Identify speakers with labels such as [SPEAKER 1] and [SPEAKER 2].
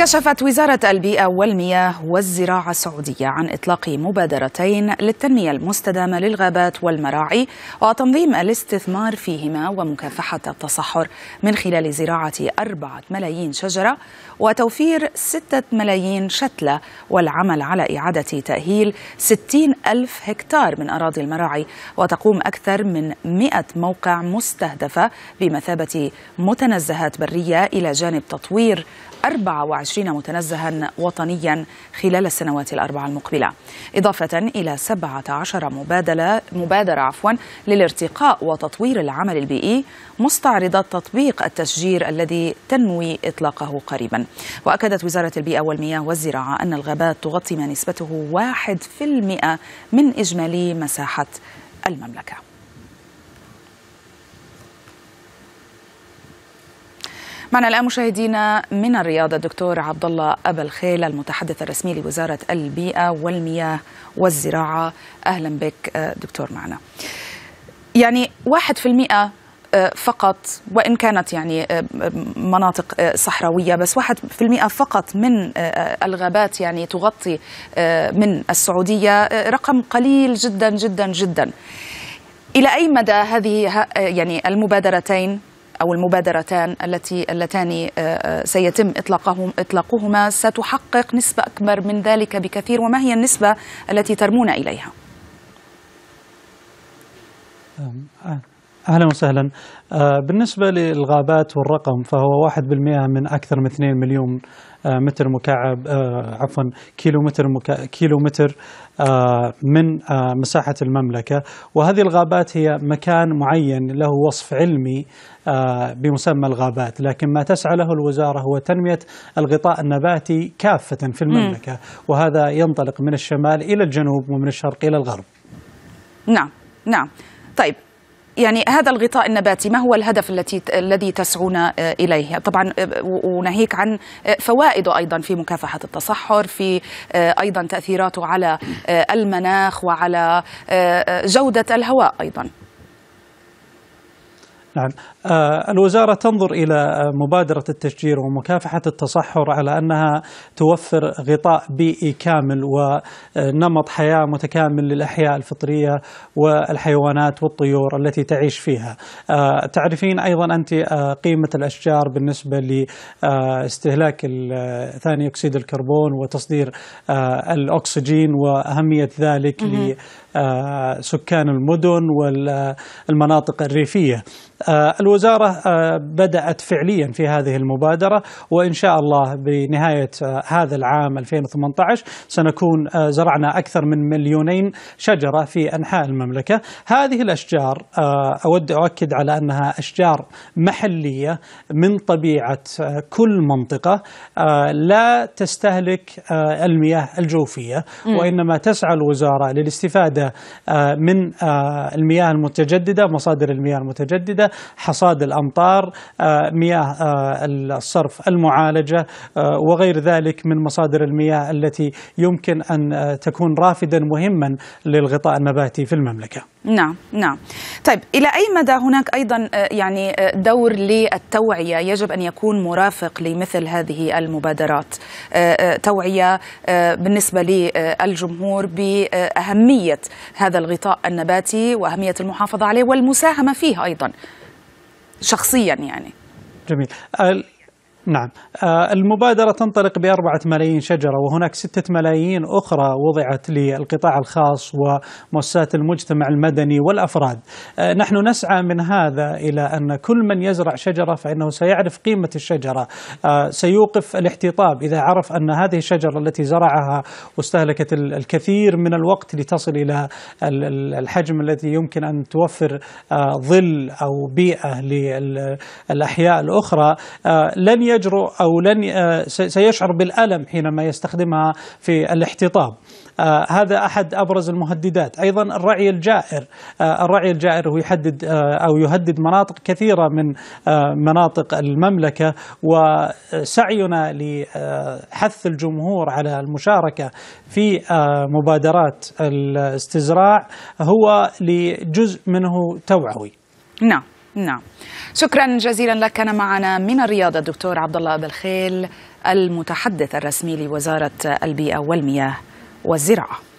[SPEAKER 1] كشفت وزارة البيئة والمياه والزراعة السعودية عن إطلاق مبادرتين للتنمية المستدامة للغابات والمراعي وتنظيم الاستثمار فيهما ومكافحة التصحر من خلال زراعة أربعة ملايين شجرة وتوفير ستة ملايين شتلة والعمل على إعادة تأهيل ستين ألف هكتار من أراضي المراعي وتقوم أكثر من مئة موقع مستهدفة بمثابة متنزهات برية إلى جانب تطوير 24 25 متنزها وطنيا خلال السنوات الأربع المقبلة إضافة إلى 17 مبادلة مبادرة عفوا للارتقاء وتطوير العمل البيئي مستعرضة تطبيق التشجير الذي تنوي إطلاقه قريبا وأكدت وزارة البيئة والمياه والزراعة أن الغابات تغطي ما نسبته 1% من إجمالي مساحة المملكه معنا الان مشاهدينا من الرياضه الدكتور عبد الله ابا الخيل المتحدث الرسمي لوزاره البيئه والمياه والزراعه اهلا بك آه، دكتور معنا. يعني 1% آه، فقط وان كانت يعني آه، مناطق صحراويه بس 1% فقط من الغابات يعني تغطي من السعوديه رقم قليل جدا جدا جدا. الى اي مدى هذه يعني المبادرتين او المبادرتان التي اللتان آه، آه، سيتم اطلاقهم اطلاقهما ستحقق نسبه اكبر من ذلك بكثير وما هي النسبه التي ترمون اليها؟
[SPEAKER 2] آه. اهلا وسهلا آه، بالنسبه للغابات والرقم فهو 1% من اكثر من 2 مليون آه، متر مكعب آه، عفوا كيلومتر كيلو كيلومتر من مساحه المملكه وهذه الغابات هي مكان معين له وصف علمي بمسمى الغابات لكن ما تسعى له الوزاره هو تنميه الغطاء النباتي كافه في المملكه وهذا ينطلق من الشمال الى الجنوب ومن الشرق الى الغرب
[SPEAKER 1] نعم نعم طيب يعني هذا الغطاء النباتي ما هو الهدف التي الذي تسعون آه، اليه طبعا آه، وناهيك عن آه، فوائده ايضا في مكافحه التصحر في ايضا تاثيراته على المناخ وعلى جوده الهواء ايضا
[SPEAKER 2] نعم آه، الوزارة تنظر إلى مبادرة التشجير ومكافحة التصحر على أنها توفر غطاء بيئي كامل ونمط حياة متكامل للأحياء الفطرية والحيوانات والطيور التي تعيش فيها آه، تعرفين أيضا أنت آه، قيمة الأشجار بالنسبة لاستهلاك ثاني أكسيد الكربون وتصدير الأكسجين وأهمية ذلك سكان المدن والمناطق الريفية الوزارة آه، بدأت فعليا في هذه المبادرة وإن شاء الله بنهاية آه، هذا العام 2018 سنكون آه، زرعنا أكثر من مليونين شجرة في أنحاء المملكة هذه الأشجار أود أؤكد على أنها أشجار محلية من طبيعة كل منطقة لا تستهلك المياه الجوفية وإنما تسعى الوزارة للاستفادة من المياه المتجددة مصادر المياه المتجددة حصاد الامطار آه، مياه آه، الصرف المعالجه آه، وغير ذلك من مصادر المياه التي يمكن ان تكون رافدا مهما للغطاء النباتي في المملكه.
[SPEAKER 1] نعم نعم. طيب الى اي مدى هناك ايضا يعني دور للتوعيه يجب ان يكون مرافق لمثل هذه المبادرات توعيه بالنسبه للجمهور باهميه هذا الغطاء النباتي واهميه المحافظه عليه والمساهمه فيه ايضا شخصيا يعني
[SPEAKER 2] جميل نعم آه، المبادرة تنطلق بأربعة ملايين شجرة وهناك ستة ملايين أخرى وضعت للقطاع الخاص ومؤسسات المجتمع المدني والأفراد آه، نحن نسعى من هذا إلى أن كل من يزرع شجرة فإنه سيعرف قيمة الشجرة آه، سيوقف الاحتطاب إذا عرف أن هذه الشجرة التي زرعها واستهلكت الكثير من الوقت لتصل إلى الحجم الذي يمكن أن توفر ظل أو بيئة للأحياء الأخرى لن يجرؤ أو لن آه، سيشعر بالألم حينما يستخدمها في الاحتطاب آه، هذا أحد أبرز المهددات أيضا الرعي الجائر آه، الرعي الجائر هو يحدد أو يهدد مناطق كثيرة من مناطق المملكة وسعينا لحث الجمهور على المشاركة في مبادرات الاستزراع هو لجزء منه توعوي
[SPEAKER 1] نعم نعم شكرا جزيلا لك كان معنا من الرياضة الدكتور عبد الله بالخيل المتحدث الرسمي لوزاره البيئه والمياه والزراعه